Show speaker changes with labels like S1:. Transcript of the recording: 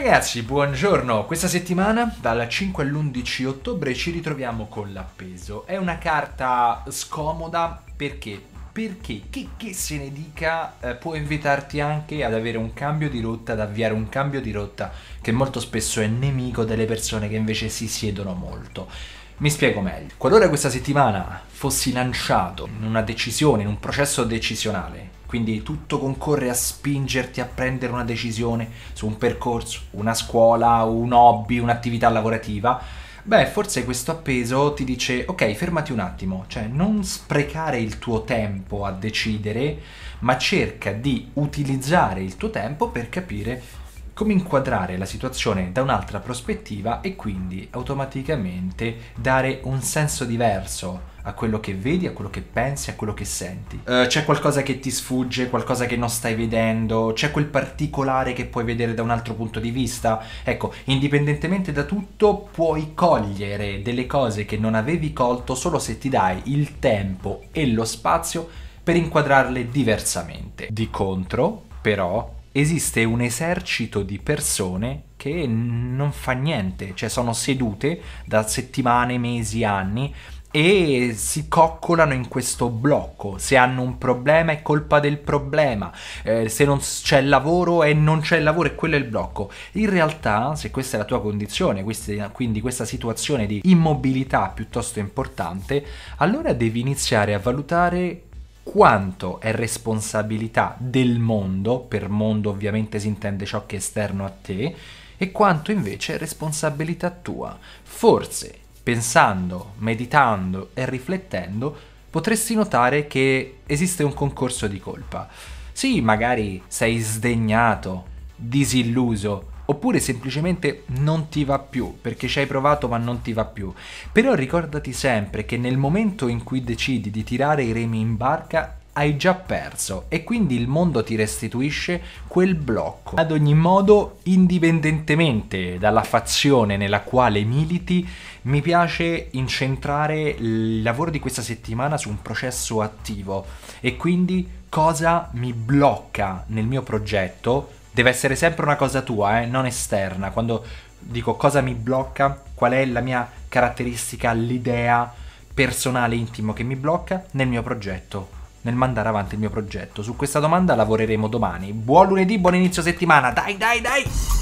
S1: ragazzi, buongiorno. Questa settimana, dal 5 all'11 ottobre, ci ritroviamo con l'appeso. È una carta scomoda perché perché che, che, se ne dica eh, può invitarti anche ad avere un cambio di rotta, ad avviare un cambio di rotta che molto spesso è nemico delle persone che invece si siedono molto. Mi spiego meglio. Qualora questa settimana fossi lanciato in una decisione, in un processo decisionale, quindi tutto concorre a spingerti a prendere una decisione su un percorso, una scuola, un hobby, un'attività lavorativa. Beh, forse questo appeso ti dice ok, fermati un attimo, cioè non sprecare il tuo tempo a decidere, ma cerca di utilizzare il tuo tempo per capire come inquadrare la situazione da un'altra prospettiva e quindi automaticamente dare un senso diverso a quello che vedi, a quello che pensi, a quello che senti. Uh, c'è qualcosa che ti sfugge, qualcosa che non stai vedendo, c'è quel particolare che puoi vedere da un altro punto di vista. Ecco, indipendentemente da tutto, puoi cogliere delle cose che non avevi colto solo se ti dai il tempo e lo spazio per inquadrarle diversamente. Di contro, però, esiste un esercito di persone che non fa niente, cioè sono sedute da settimane, mesi, anni e si coccolano in questo blocco. Se hanno un problema è colpa del problema, eh, se non c'è lavoro e non c'è lavoro e quello è il blocco. In realtà, se questa è la tua condizione, questa, quindi questa situazione di immobilità piuttosto importante, allora devi iniziare a valutare quanto è responsabilità del mondo, per mondo ovviamente si intende ciò che è esterno a te, e quanto invece è responsabilità tua. Forse, pensando, meditando e riflettendo, potresti notare che esiste un concorso di colpa. Sì, magari sei sdegnato, disilluso, oppure semplicemente non ti va più perché ci hai provato ma non ti va più. Però ricordati sempre che nel momento in cui decidi di tirare i remi in barca hai già perso e quindi il mondo ti restituisce quel blocco. Ad ogni modo, indipendentemente dalla fazione nella quale militi, mi piace incentrare il lavoro di questa settimana su un processo attivo e quindi cosa mi blocca nel mio progetto Deve essere sempre una cosa tua, eh, non esterna. Quando dico cosa mi blocca, qual è la mia caratteristica, l'idea personale, intimo che mi blocca nel mio progetto, nel mandare avanti il mio progetto. Su questa domanda lavoreremo domani. Buon lunedì, buon inizio settimana. Dai, dai, dai!